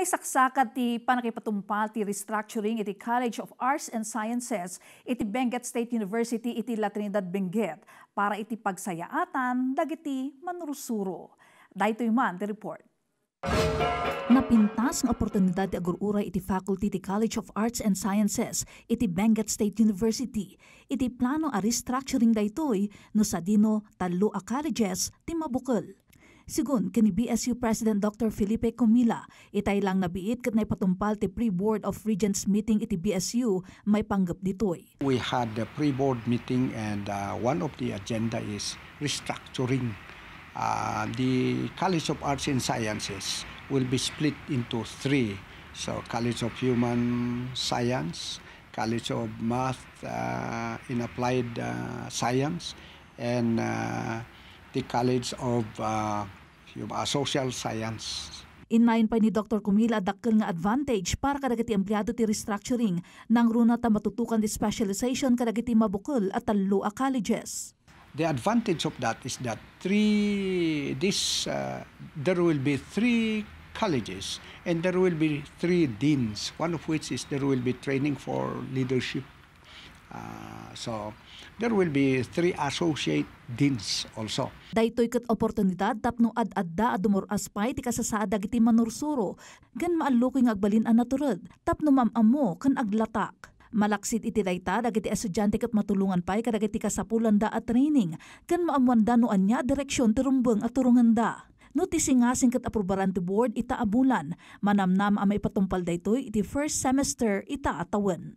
naisaksakat ti panakipatumpal ti restructuring iti College of Arts and Sciences iti Benguet State University iti La Trinidad Benguet para iti pagsayaatan dagiti manursuro. Dahito man ti report. Napintas ang oportunidad agururay iti faculty ti College of Arts and Sciences iti Benguet State University. Iti plano a restructuring daytoy no sa dino talo a colleges ti Mabukol Sigun, kani BSU President Dr. Felipe Comila, itay lang nabiit kat naipatumpal ti pre-board of regents meeting iti BSU may panggap ditoy. We had the pre-board meeting and uh, one of the agenda is restructuring uh, the College of Arts and Sciences will be split into three. So College of Human Science, College of Math uh, in Applied uh, Science, and uh, the College of uh, yung mga social science. Inmayin pa ni Dr. Kumila dakkel nga advantage para kadagiti empleyado ti restructuring nang runa ta matutukan di specialization kadagiti mabukol at tallo a colleges. The advantage of that is that three this uh, there will be three colleges and there will be three deans one of which is there will be training for leadership Uh, so, there will be three associate deans also. Daytoy kat oportunidad tapno ad-adda adumor aspay ti kasasaad dagiti manursuro. Gan maalukoy nga agbalin ang naturod. Tapno mamamo kan aglatak. Malaksit iti dayta dagiti estudyante kat matulungan pay kadagiti kasapulan da at training kan maamuanda no anya direksyon tirumbeng at turunganda. No ti singasing kat aprobaran ti board ita abulan, manamnam ang maipatumpal daytoy iti first semester ita atawan.